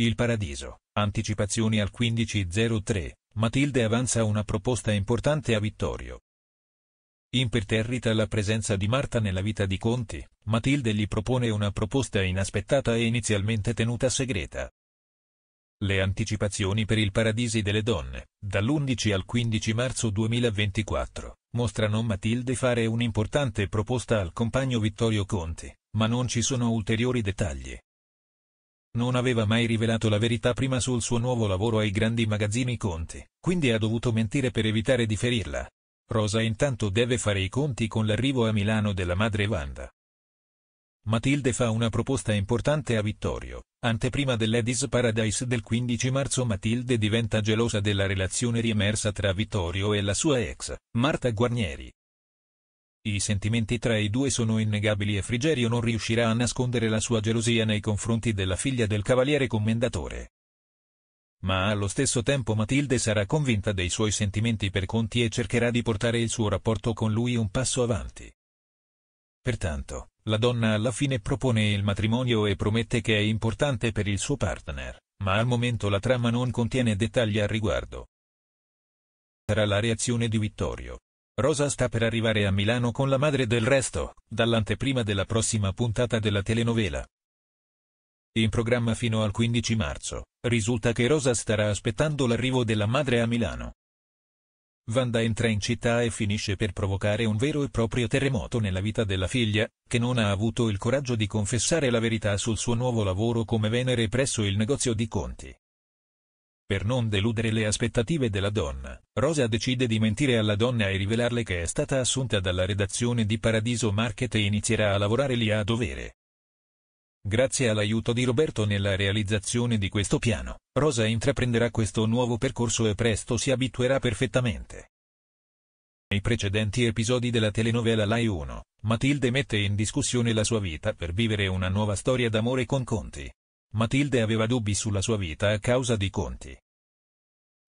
Il Paradiso, anticipazioni al 15.03, Matilde avanza una proposta importante a Vittorio. Imperterrita la presenza di Marta nella vita di Conti, Matilde gli propone una proposta inaspettata e inizialmente tenuta segreta. Le anticipazioni per il Paradisi delle donne, dall'11 al 15 marzo 2024, mostrano Matilde fare un'importante proposta al compagno Vittorio Conti, ma non ci sono ulteriori dettagli non aveva mai rivelato la verità prima sul suo nuovo lavoro ai grandi magazzini Conti, quindi ha dovuto mentire per evitare di ferirla. Rosa intanto deve fare i conti con l'arrivo a Milano della madre Wanda. Matilde fa una proposta importante a Vittorio, anteprima dell'Edis Paradise del 15 marzo Matilde diventa gelosa della relazione riemersa tra Vittorio e la sua ex, Marta Guarnieri, i sentimenti tra i due sono innegabili e Frigerio non riuscirà a nascondere la sua gelosia nei confronti della figlia del cavaliere commendatore. Ma allo stesso tempo Matilde sarà convinta dei suoi sentimenti per Conti e cercherà di portare il suo rapporto con lui un passo avanti. Pertanto, la donna alla fine propone il matrimonio e promette che è importante per il suo partner, ma al momento la trama non contiene dettagli al riguardo. Sarà la reazione di Vittorio, Rosa sta per arrivare a Milano con la madre del resto, dall'anteprima della prossima puntata della telenovela. In programma fino al 15 marzo, risulta che Rosa starà aspettando l'arrivo della madre a Milano. Vanda entra in città e finisce per provocare un vero e proprio terremoto nella vita della figlia, che non ha avuto il coraggio di confessare la verità sul suo nuovo lavoro come venere presso il negozio di Conti. Per non deludere le aspettative della donna, Rosa decide di mentire alla donna e rivelarle che è stata assunta dalla redazione di Paradiso Market e inizierà a lavorare lì a dovere. Grazie all'aiuto di Roberto nella realizzazione di questo piano, Rosa intraprenderà questo nuovo percorso e presto si abituerà perfettamente. Nei precedenti episodi della telenovela Lai 1, Matilde mette in discussione la sua vita per vivere una nuova storia d'amore con Conti. Matilde aveva dubbi sulla sua vita a causa di Conti.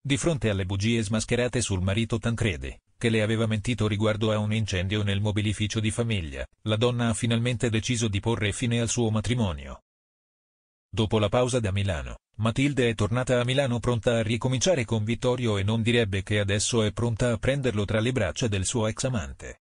Di fronte alle bugie smascherate sul marito Tancredi, che le aveva mentito riguardo a un incendio nel mobilificio di famiglia, la donna ha finalmente deciso di porre fine al suo matrimonio. Dopo la pausa da Milano, Matilde è tornata a Milano pronta a ricominciare con Vittorio e non direbbe che adesso è pronta a prenderlo tra le braccia del suo ex amante.